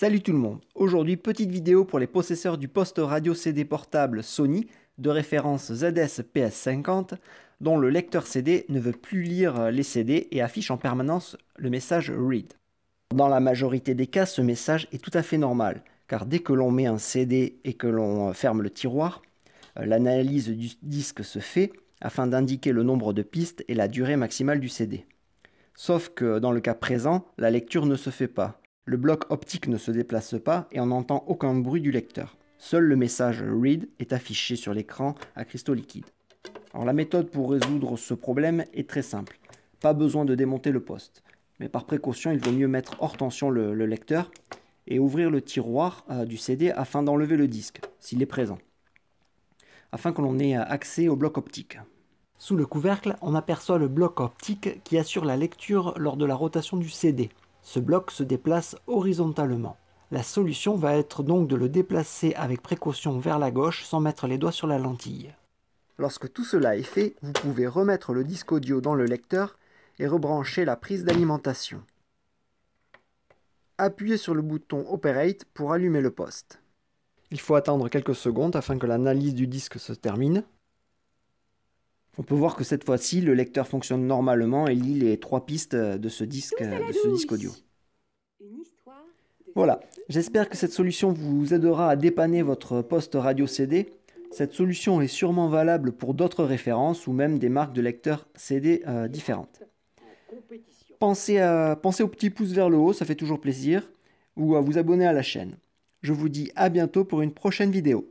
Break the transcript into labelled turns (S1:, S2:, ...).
S1: Salut tout le monde, aujourd'hui petite vidéo pour les possesseurs du poste radio CD portable Sony de référence ZS PS50 dont le lecteur CD ne veut plus lire les CD et affiche en permanence le message Read. Dans la majorité des cas, ce message est tout à fait normal, car dès que l'on met un CD et que l'on euh, ferme le tiroir, euh, l'analyse du disque se fait afin d'indiquer le nombre de pistes et la durée maximale du CD. Sauf que dans le cas présent, la lecture ne se fait pas. Le bloc optique ne se déplace pas et on n'entend aucun bruit du lecteur. Seul le message Read est affiché sur l'écran à cristaux liquides. Alors la méthode pour résoudre ce problème est très simple. Pas besoin de démonter le poste. Mais par précaution, il vaut mieux mettre hors tension le, lecteur et ouvrir le tiroir euh, du CD afin d'enlever le disque, s'il est présent, afin que l'on ait euh, accès au bloc optique. Sous le couvercle, on aperçoit le bloc optique qui assure la lecture lors de la rotation du CD. Ce bloc se déplace horizontalement. La solution va être donc de le déplacer avec précaution vers la gauche sans mettre les doigts sur la lentille. Lorsque tout cela est fait, vous pouvez remettre le disque audio dans le lecteur et rebrancher la prise d'alimentation. Appuyez sur le bouton Operate pour allumer le poste. Il faut attendre quelques secondes afin que l'analyse du disque se termine. On peut voir que cette fois-ci, le lecteur fonctionne normalement et lit les trois pistes de ce disque, audio. Voilà, j'espère que cette solution vous aidera à dépanner votre poste radio CD. Cette solution est sûrement valable pour d'autres références ou même des marques de lecteurs CD euh, différentes. Pensez, à, pensez au petit pouce vers le haut, ça fait toujours plaisir, ou à vous abonner à la chaîne. Je vous dis à bientôt pour une prochaine vidéo.